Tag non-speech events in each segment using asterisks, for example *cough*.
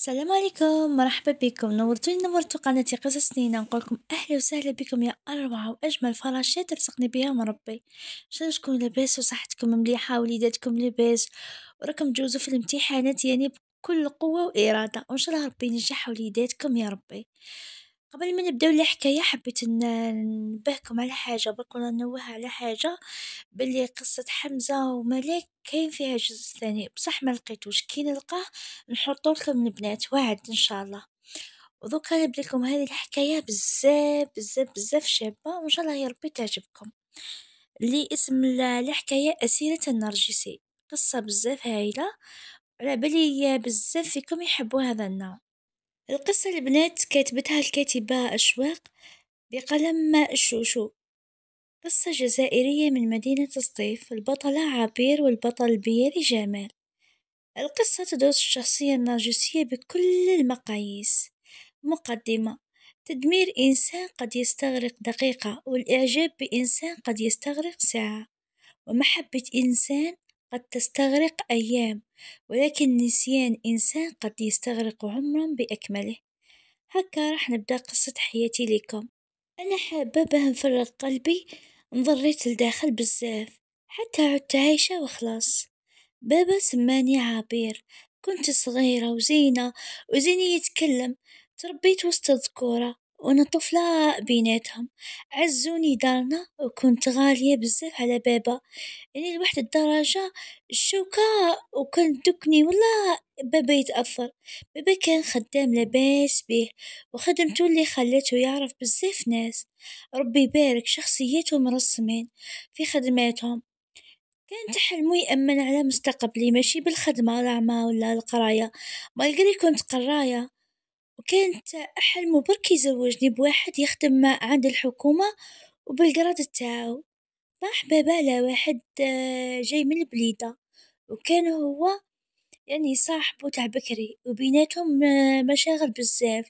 السلام عليكم مرحبا بكم نورتوني نورتو قناتي قصص نينا نقولكم اهلا وسهلا بكم يا اروع واجمل فراشات رزقني بها من ربي شنو لاباس وصحتكم مليحه وليداتكم لاباس وراكم تجوزوا في الامتحانات يعني بكل قوه واراده وان شاء الله ربي ينجح وليداتكم يا ربي قبل ما نبداو الحكاية حبيت نبهكم على حاجة ولا نوه على حاجة بلي قصة حمزة وملك كاين فيها جزء ثاني بصح ما لقيتوش كي نلقاه نحطو لكم البنات وعد ان شاء الله ودوكا نبدلكم هذه الحكايه بزاف بزاف بزاف شابه وان شاء الله يا ربي تعجبكم اللي اسم الحكايه اسيره النرجسي قصه بزاف هايله على بالي بزاف فيكم يحبوا هذا النوع القصة البنات كاتبتها الكاتبة أشواق بقلم الشوشو قصة جزائرية من مدينة سطيف البطلة عبير والبطل بيري جمال القصة تدرس الشخصية النرجسية بكل المقاييس مقدمة تدمير إنسان قد يستغرق دقيقة والإعجاب بإنسان قد يستغرق ساعة ومحبة إنسان قد تستغرق أيام ولكن نسيان إنسان قد يستغرق عمرًا بأكمله، هكا راح نبدأ قصة حياتي ليكم، أنا حاببه نفرغ قلبي انضريت لداخل بزاف حتى عدت عايشة وخلاص، بابا سماني عبير كنت صغيرة وزينة وزيني يتكلم تربيت وسط ذكورة. وأنا طفلة بيناتهم عزوني دارنا وكنت غالية بزاف على بابا يعني لواحد الدرجة الشوكة وكان دكني والله بابا يتأثر، بابا كان خدام لاباس بيه وخدمتو اللي خلته يعرف بزاف ناس ربي يبارك شخصيته مرسمين في خدماتهم، كانت حلمو يأمن على مستقبلي ماشي بالخدمة الأعمى ولا القراية ما كنت قراية. وكانت أحلمو برك يزوجني بواحد يخدم عند الحكومة وبالقراد تاعو، ما على واحد آه، جاي من البليدة وكان هو يعني صاحبو تاع بكري وبيناتهم آه، مشاغل بزاف،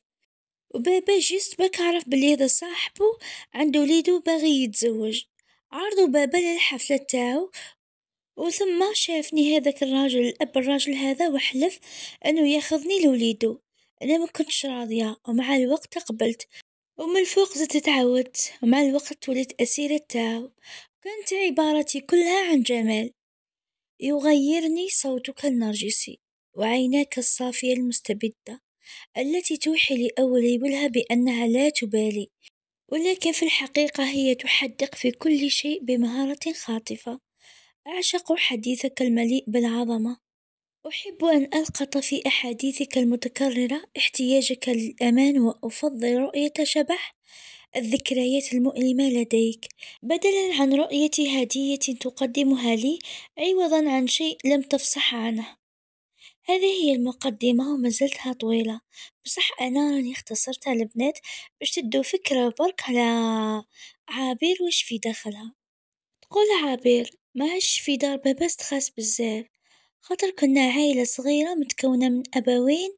وبابا جيست بك عرف بلي هذا صاحبو عند وليدو باغي يتزوج، عرضو بابا للحفلة تاعو وثم شافني هذاك الراجل الأب الراجل هذا وحلف أنو ياخذني لوليدو. أنا ما كنتش راضية ومع الوقت قبلت ومن الفوق زدت تعودت ومع الوقت ولدت أسيرة تاو كانت عبارتي كلها عن جمال يغيرني صوتك النرجسي وعيناك الصافية المستبدة التي توحي لأولي بلها بأنها لا تبالي ولكن في الحقيقة هي تحدق في كل شيء بمهارة خاطفة أعشق حديثك المليء بالعظمة أحب أن ألقط في أحاديثك المتكررة احتياجك للأمان وأفضل رؤية شبح الذكريات المؤلمة لديك بدلًا عن رؤية هدية تقدمها لي عوضًا عن شيء لم تفصح عنه، هذه هي المقدمة وما زلتها طويلة بصح أنا راني اختصرتها البنات باش تدو فكرة برك على عابير وش في داخلها، تقول عابير ماش في دار باباس تخاس بزاف. خاطر كنا عايلة صغيرة متكونة من أبوين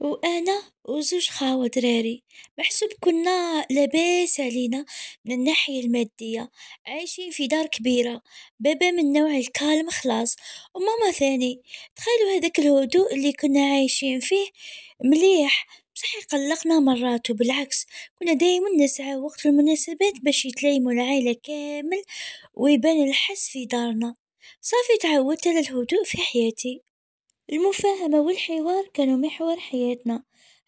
وأنا وزوج خاوة دراري محسوب كنا لباس علينا من الناحية المادية، عايشين في دار كبيرة، بابا من نوع الكالم خلاص وماما ثاني، تخيلوا هذاك الهدوء اللي كنا عايشين فيه مليح بصح يقلقنا مرات وبالعكس كنا دايما نسعى وقت المناسبات باش يتلايمو العايلة كامل ويبان الحس في دارنا. صافي تعودت على الهدوء في حياتي، المفاهمة والحوار كانوا محور حياتنا،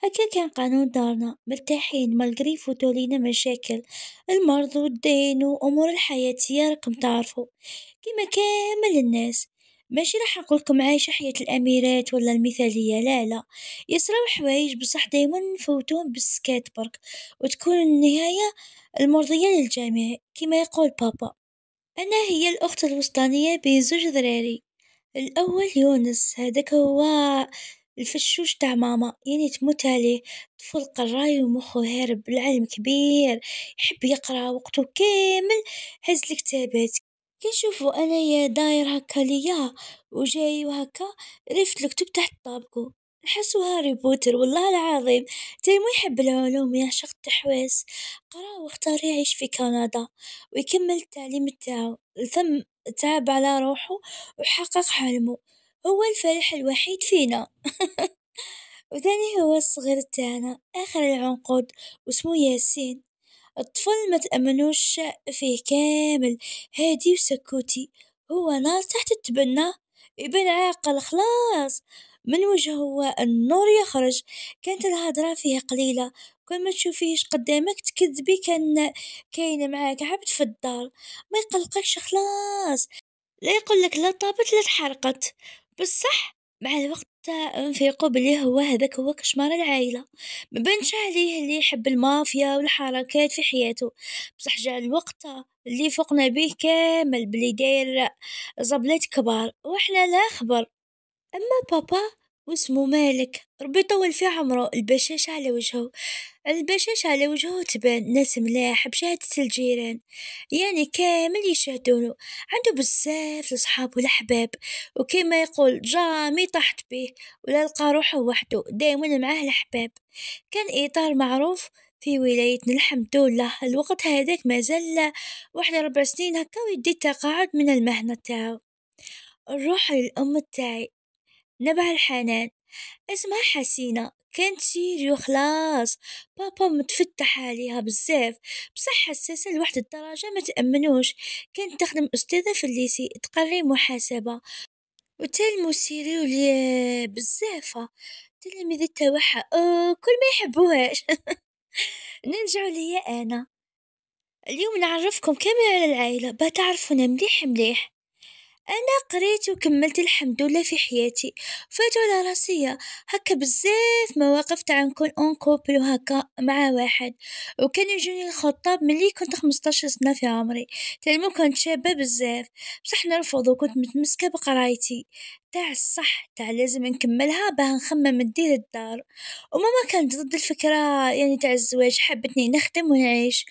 هكا كان قانون دارنا مرتاحين مالغري يفوتو مشاكل المرض والدين وأمور الحياتية راكم تعرفو كيما كامل الناس، ماشي راح نقولكم عايشة حياة الأميرات ولا المثالية لا لا يصراو حوايج بصح دايما نفوتوهم بالسكات برك وتكون النهاية المرضية للجميع كيما يقول بابا. أنا هي الأخت الوسطانية بين زوج ذراري الأول يونس هذاك هو الفشوش تاع ماما يعني تموت عليه طفل قراي ومخو هارب العالم كبير يحب يقرا وقتو كامل هز الكتابات، كي نشوفو أنايا داير هكا ليا وجاي وهكا ريفت الكتب تحت طابقو. أحسه هاري بوتر والله العظيم تي مو يحب العلوم يا شخص تحويس قرا واختار يعيش في كندا ويكمل التعليم تاعو ثم تعب على روحه وحقق حلمه هو الفرح الوحيد فينا *laughs* وثاني هو الصغير تاعنا آخر العنقود واسمه ياسين الطفل ما تأمنوش فيه كامل هادي وسكوتي هو نار تحت التبنى يبان عاقل خلاص من وجهه النور يخرج كانت الهضرة فيه قليلة كل ما تشوفيهش قدامك تكذبي كان كاين معاك عبد في الدار ما يقلقكش خلاص لا يقول لك لا طابت لا تحرقت بصح مع الوقت نفيقوا بلي هو هذاك هو كشمار العائله ما بانش عليه اللي يحب المافيا والحركات في حياته بصح جاء الوقت اللي فوقنا به كامل بلي داير زبلات كبار وحنا لا خبر أما بابا واسمه مالك ربي يطول في عمره البشاش على وجهه البشاش على وجهه تبان ناس ملاح بشهادة الجيران يعني كامل يشاهدونه عنده بزاف لصحاب والأحباب وكما يقول جامي طحت به ولا لقى روحه وحده دايما معاه الأحباب كان إطار معروف في ولايتنا الحمد لله الوقت هذاك مازال واحد ربع سنين هكا ويدي التقاعد من المهنة تاعو نروح للأم تاعي نبع الحنان اسمها حسينة كانت سيريو خلاص بابا متفتح عليها بزاف بصح حساسة لواحد الدرجة ما تأمنوش كانت تخدم أستاذة في الليسي تقري محاسبة وتلمو سيريو لي بزافة التلاميذ تاوعها كل ما يحبوهاش *laughs* نرجعوا ليا انا اليوم نعرفكم كامل على العائله بتعرفونا مليح مليح أنا قريت وكملت الحمد لله في حياتي فاتوا على راسي هكا بزاف مواقف تاع نكون اون كوبل وهكا مع واحد وكان يجوني الخطاب ملي كنت 15 سنة في عمري تالمو كنت شابة بزاف بصح نرفض وكنت متمسكة بقرايتي تاع الصح تاع لازم نكملها باه نخمم ندير الدار وماما كانت ضد الفكرة يعني تاع الزواج حبتني نخدم ونعيش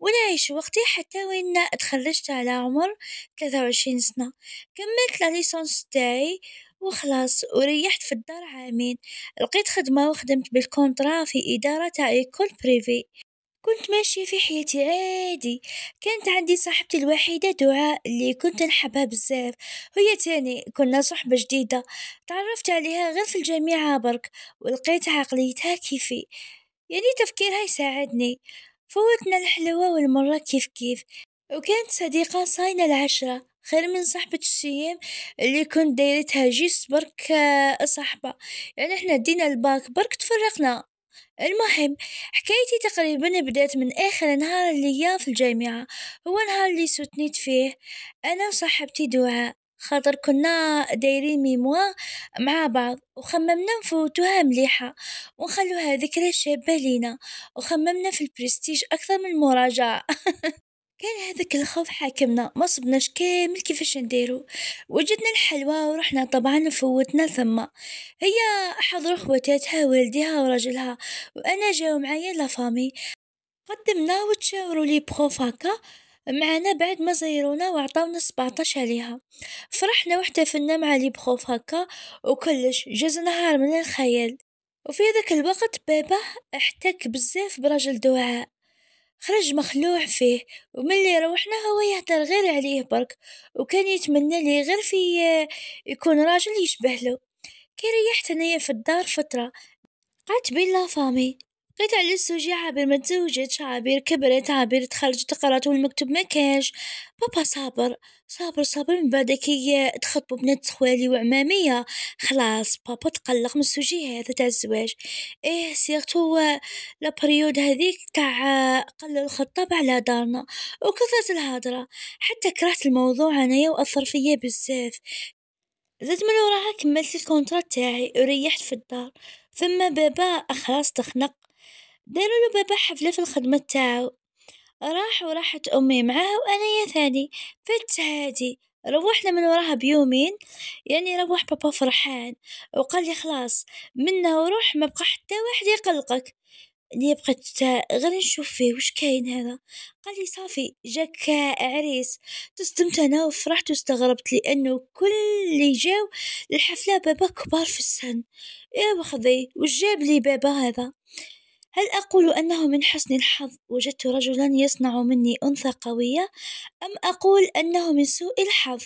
ونعيش وقتي حتى وين تخرجت على عمر ثلاثة وعشرين سنة، كملت الليسانس تاعي وخلاص وريحت في الدار عامين، لقيت خدمة وخدمت بالكونترا في إدارة تاع إيكول بريفي، كنت ماشية في حياتي عادي، كانت عندي صاحبتي الوحيدة دعاء اللي كنت نحبها بزاف، هي تاني كنا صحبة جديدة تعرفت عليها غير في الجامعة برك، ولقيت عقليتها كيفي يعني تفكيرها يساعدني. فوتنا الحلوة والمرة كيف كيف وكانت صديقة صاينة العشرة خير من صاحبة الشيام اللي كنت دايرتها جيس برك آه، صاحبة يعني احنا دينا الباك برك تفرقنا المهم حكايتي تقريبا بدات من اخر نهار ليا في الجامعه هو نهار اللي سوتنيت فيه انا وصاحبتي دعاء خاطر كنا دايرين ميموا مع بعض وخممنا نفوتوها مليحة ونخلوها ذكرى شابة لينا وخممنا في البرستيج أكثر من المراجعة *laughs* كان هذاك الخوف حاكمنا ما صبناش كامل كيفاش نديرو وجدنا الحلوى ورحنا طبعا فوتنا ثم هي حضر خواتاتها والديها ورجلها وانا جاو معايا لافامي قدمنا وتشاوروا لي بروف هكا معنا بعد ما زيرونا وعطاونا 17 عليها فرحنا واحتفلنا مع لي بخوف هكا وكلش جاز نهار من الخيال وفي هذاك الوقت بابا احتك بزاف براجل دعاء خرج مخلوع فيه اللي روحنا هو يهدر غير عليه برك وكان يتمنى لي غير في يكون راجل يشبه له كي ريحت انايا في الدار فترة قعدت بين لا فامي على السوجي عابر ما تزوجتش عابر كبرت عابر تخرجت قرات والمكتوب ما كاش بابا صابر صابر صابر من بعد كي تخطبوا بنات خوالي وعمامية خلاص بابا تقلق من السوجي هذا تاع الزواج ايه سيرتو لابريود هذيك تاع قل الخطاب على دارنا وكثرت الهضرة حتى كرهت الموضوع انايا واثر فيا بزاف زدت من وراها كملت الكونترا تاعي وريحت في الدار ثم بابا خلاص تخنق دارولو بابا حفلة في الخدمة تاعو راح وراحت أمي معاه يا ثاني فت هادي روحنا من وراها بيومين يعني روح بابا فرحان وقال لي خلاص منا وروح ما بقى حتى واحد يقلقك اللي بقيت غير نشوف فيه وش كاين هذا قال لي صافي جاك عريس تصدمت انا وفرحت واستغربت لانه كل اللي جاو للحفله بابا كبار في السن يا وخذي وش جاب لي بابا هذا هل أقول أنه من حسن الحظ وجدت رجلا يصنع مني أنثى قوية أم أقول أنه من سوء الحظ؟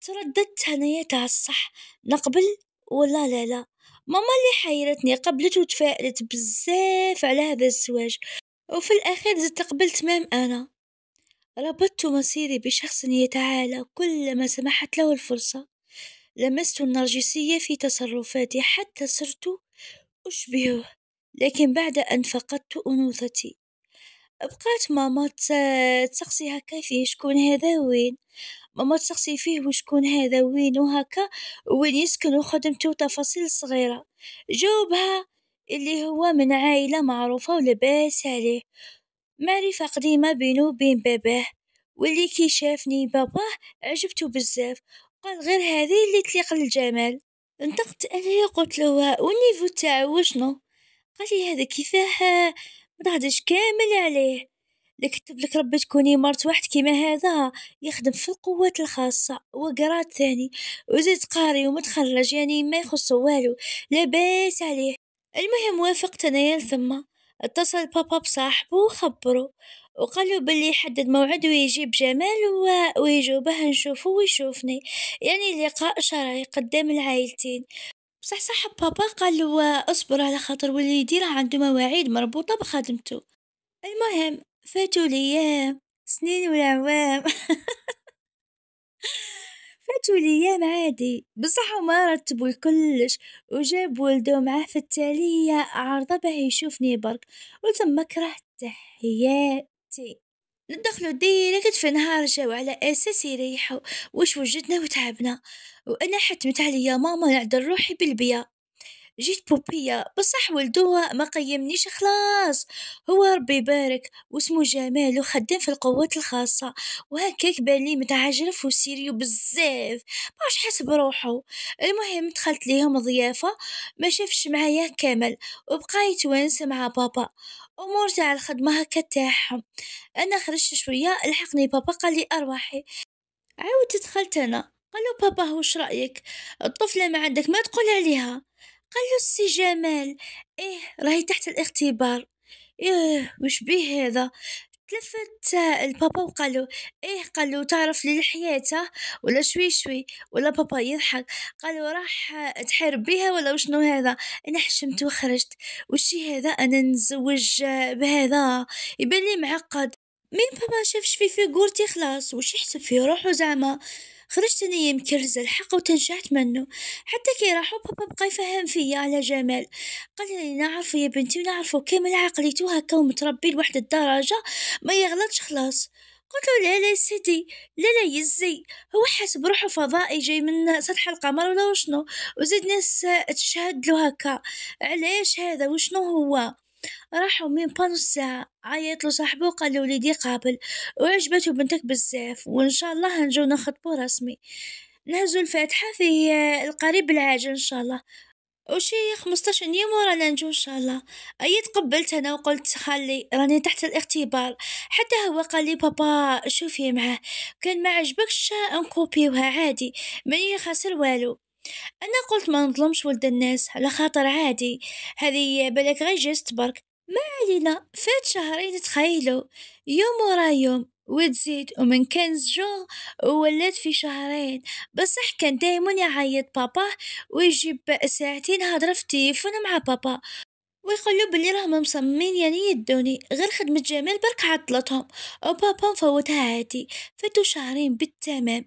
ترددت هنيتها الصح نقبل ولا لا لا ماما اللي حيرتني قبلت وتفائلت بزاف على هذا الزواج وفي الأخير زدت قبلت مام أنا ربطت مصيري بشخص يتعالى كلما سمحت له الفرصة لمست النرجسية في تصرفاتي حتى صرت أشبهه لكن بعد أن فقدت أنوثتي بقات ماما تسقسي هكا فيه شكون هذا وين ماما تسقسي فيه وشكون هذا وين وهكا وين يسكن وخدمته وتفاصيل صغيرة جاوبها اللي هو من عائلة معروفة ولباس عليه معرفة قديمة بينو وبين باباه واللي كي شافني باباه عجبته بزاف قال غير هذه اللي تليق للجمال انتقدت انا قلت له والنيفو تاعو وشنو قالي هذا كيفاه منهضش كامل عليه لكتب لك ربي تكوني مرت واحد كيما هذا يخدم في القوات الخاصة وقرات ثاني وزيد قاري ومتخرج يعني ما يخصو والو لاباس عليه المهم وافقت انايا ثم اتصل بابا بصاحبه وخبره وقالوا باللي يحدد موعد ويجيب جمال و... ويجوا نشوفه ويشوفني يعني لقاء شرعي قدام العائلتين بصح صح بابا قالو اصبر على خاطر واللي يديرها عنده مواعيد مربوطة بخدمته المهم فاتوا الأيام سنين والعوام *laughs* فاتوا الأيام عادي بصح هما رتبوا الكلش وجاب ولده معاه في التالية عرضة باه يشوفني برك ولتم كرهت حياتي ندخلو ديريكت في نهار جاو على أساس يريحو واش وجدنا وتعبنا، وأنا حتمت عليا ماما نعدل روحي بالبيا، جيت بوبيا بصح ولدوها ما قيمنيش خلاص هو ربي يبارك واسمو جمال وخدم في القوات الخاصة وهكاك بالي متعجرف وسيريو بزاف باش حاس بروحو، المهم دخلت ليهم ضيافة ما شافش معايا كامل وبقى يتوانس مع بابا. ومرجع الخدمة هكا تاعهم أنا خرجت شوية لحقني بابا قالي أرواحي عاودت دخلت أنا قالو بابا وش رأيك الطفلة ما عندك ما تقول عليها قالو السي جمال إيه راهي تحت الاختبار إيه وش بيه هذا تلفت آه، البابا وقالو ايه قالو تعرف لي لحياته ولا شوي شوي ولا بابا يضحك قالو راح تحارب بيها ولا وشنو هذا انا حشمت وخرجت وشي هذا انا نزوج آه، بهذا يبان لي معقد مين بابا شاف شفي في قورتي خلاص وش يحسب في روحو زعما خرجت أنا يمكرز الحق وتنشعت منه حتى كي راحوا بابا بقى يفهم فيا على جمال قال لي نعرفه يا بنتي ونعرفه كامل عقليتو هكا ومتربي لواحد الدرجة ما يغلطش خلاص قلت له لا لا سيدي لا لا يزي هو حاس بروحه فضائي جاي من سطح القمر ولا وشنو وزيد ناس تشهد له هكا علاش هذا وشنو هو راحوا من فرنسا عيط له صاحبه قال له وليدي قابل وعجبته بنتك بزاف وان شاء الله هنجو نخطبو رسمي نهزو الفاتحة في القريب العاجل ان شاء الله وشي 15 يوم ورانا نجو ان شاء الله اي تقبلت انا وقلت خلي راني تحت الاختبار حتى هو قال لي بابا شوفي معاه كان ما عجبكش نكوبيوها عادي ماني خاسر والو أنا قلت ما نظلمش ولد الناس على خاطر عادي هذه بالك غير جست برك ما علينا فات شهرين تخيلوا يوم ورا يوم وتزيد ومن كنز جون ولات في شهرين بصح كان دايما يعيط باباه ويجيب ساعتين هضرة في التليفون مع بابا ويقولوا بلي راهم مصممين يعني يدوني غير خدمة جمال برك عطلتهم وبابا مفوتها عادي فاتو شهرين بالتمام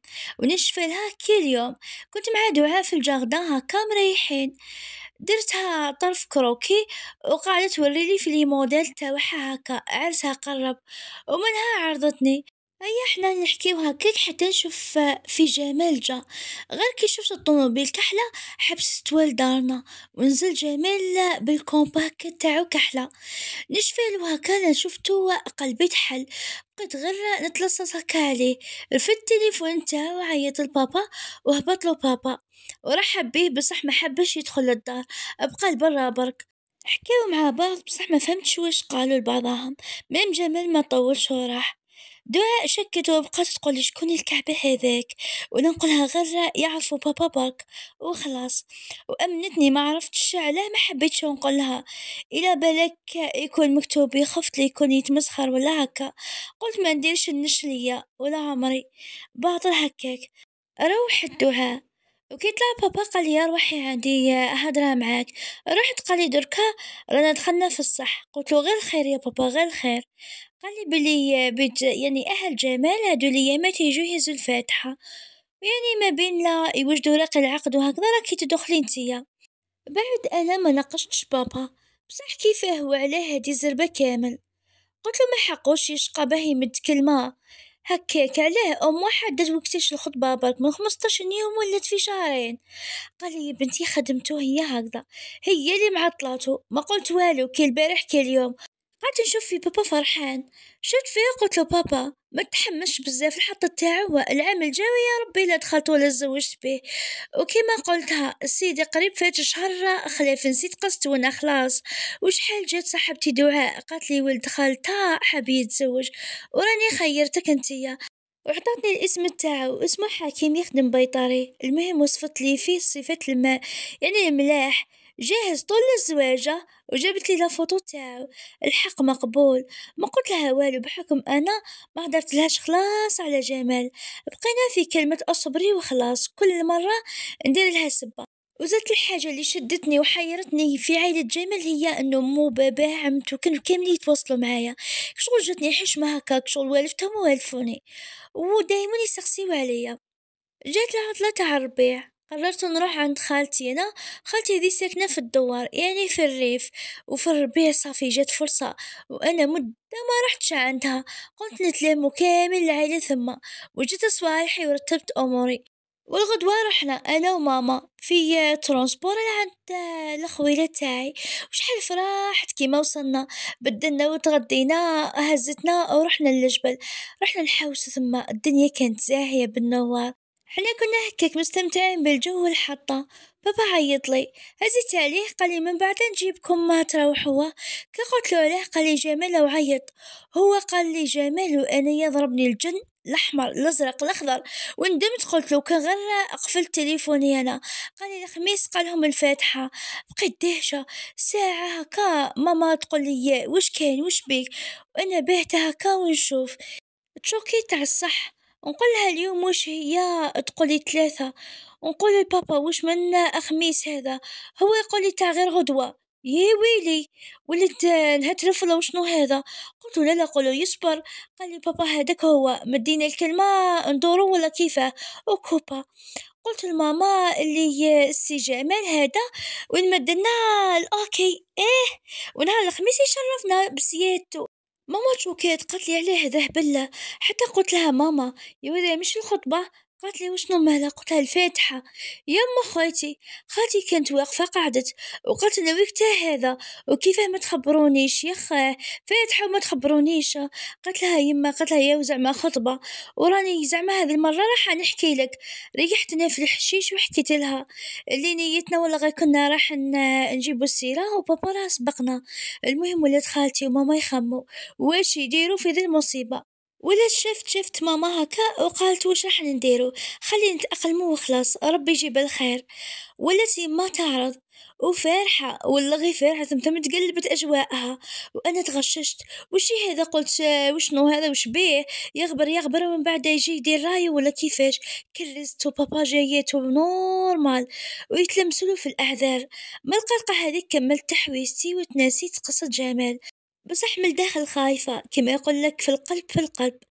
لها كل يوم كنت مع دعاء في الجاردان هكا مريحين درتها طرف كروكي وقاعدة توريلي في لي موديل تاوعها هكا عرسها قرب ومنها عرضتني هيا حنا نحكيو هكاك حتى نشوف في جمال جا غير كي شفت الطوموبيل كحلة حبست والدارنا ونزل جمال بالكومباك تاعو كحلة نشفي له هكا شفتو قلبي تحل بقيت غير نتلصص هكا عليه رفد التليفون تاعو عيط لبابا وهبط له بابا ورحب بيه بصح ما حبش يدخل للدار بقى لبرا برك حكاو مع بعض بصح ما فهمتش واش قالوا لبعضهم ميم جمال ما طولش وراح دعاء شكته وبقات تقولي شكون الكعبة هذاك وأنا نقولها غير يعرفوا بابا باك وخلاص وأمنتني ما عرفتش علاه ما حبيتش نقولها إلى بالك يكون مكتوب خفت لي يكون يتمسخر ولا هكا قلت ما نديرش النشلية ولا عمري باطل هكاك روح الدعاء وكي طلع بابا قال لي روحي عندي هضره معاك رحت قال لي دركا رانا دخلنا في الصح قلت له غير الخير يا بابا غير الخير قال لي بلي بيت يعني أهل جمال هادو الأيامات يجو يهزو الفاتحة يعني ما بين لا يوجدوا راق العقد وهكذا راكي تدخلي نتيا بعد انا ما ناقشتش بابا بصح كيفاه وعلاه هادي زربة كامل قلت له ما حقوش يشقى باه يمد كلمة هكاك علاه ام دات وقتاش الخطبة برك من 15 يوم ولات في شهرين قال لي بنتي خدمته هي هكذا هي اللي معطلاتو ما قلت والو كي البارح كي اليوم قعدت نشوف في بابا فرحان شفت فيه قلت له بابا ما تحمش بزاف الحط تاعو العام الجاي يا ربي لا دخلت ولا تزوجت به وكيما قلتها سيدي قريب فات شهر خلاف نسيت قصت وانا خلاص وشحال جات صاحبتي دعاء قالت لي ولد خالتها حاب يتزوج وراني خيرتك انتيا وعطاتني الاسم تاعو اسمه حكيم يخدم بيطري المهم وصفت لي فيه صفات الماء يعني الملاح جاهز طول الزواجة وجابت لي لفوتو تاعو الحق مقبول ما قلت لها والو بحكم انا ما هدرت لهاش خلاص على جمال بقينا في كلمة اصبري وخلاص كل مرة ندير لها سبة وزادت الحاجة اللي شدتني وحيرتني في عائلة جمال هي أنه مو باباه عمتو كانوا كاملين يتواصلوا معايا شغل جاتني حشمة هكاك شغل والفتهم والفوني ودايما يسقسيو عليا جات العطلة تاع الربيع قررت نروح عند خالتي انا خالتي دي ساكنه في الدوار يعني في الريف وفي الربيع صافي جات فرصه وانا مده ما رحتش عندها قلت نتلامو كامل العائله ثما وجيت صوالحي ورتبت اموري والغدوة رحنا أنا وماما في ترونسبور عند الخويلة تاعي وشحال فرحت كيما وصلنا بدلنا وتغدينا هزتنا ورحنا للجبل رحنا نحوس ثم الدنيا كانت زاهية بالنوار حنا كنا هكاك مستمتعين بالجو والحطة بابا عيط لي هزيت عليه قال لي من بعد نجيبكم ما تروحوا كي قلت له عليه قال لي جمال وعيط هو قال لي جمال وانا يضربني الجن الاحمر الازرق الاخضر وندمت قلت له كان غير قفلت تليفوني انا قال لي الخميس قالهم الفاتحه بقيت دهشه ساعه هكا ماما تقول لي واش كاين واش بيك وانا بهت هكا ونشوف تشوكيت تاع الصح نقولها اليوم واش هي تقولي ثلاثة نقول لبابا واش من خميس هذا هو يقول لي تاع غير غدوة يا ويلي وليت نهت نفلا وشنو هذا قلت لا لا قولوا يصبر قال لي بابا هذاك هو مدينا الكلمة ندورو ولا كيفاه وكوبا قلت لماما اللي السي جمال هذا وين مدنا الاوكي ايه ونهار الخميس يشرفنا بسيادته ماما تشوكات قالت لي عليه ذهب هبلة حتى قلت لها ماما يا ولدي مش الخطبة قالت لي وشنو مهلا قلت لها الفاتحة يا أم خواتي خالتي كانت واقفة قعدت وقالت أنا وقتها هذا وكيفاه ما تخبرونيش يا خاه فاتحة وما تخبرونيش قالت لها يما قالت لها يا زعما خطبة وراني زعما هذه المرة راح نحكي لك ريحتنا في الحشيش وحكيت لها اللي نيتنا ولا غير كنا راح نجيبو السيرة وبابا راه سبقنا المهم ولات خالتي وماما يخمو واش يديروا في ذي المصيبة ولا شفت شفت ماما هكا وقالت واش راح نديرو خلي نتأقلمو وخلاص ربي يجيب الخير ولا ما تعرض وفرحة ولا غير فرحة تمتم تقلبت أجواءها وأنا تغششت وشي هذا قلت وشنو هذا وش بيه يغبر يغبر ومن بعد يجي يدير رايه ولا كيفاش كرزت وبابا جايته نورمال ويتلمسلو في الأعذار من القلقة هذيك كملت تحويستي وتناسيت قصة جمال بس أحمل داخل خايفة كما يقول لك في القلب في القلب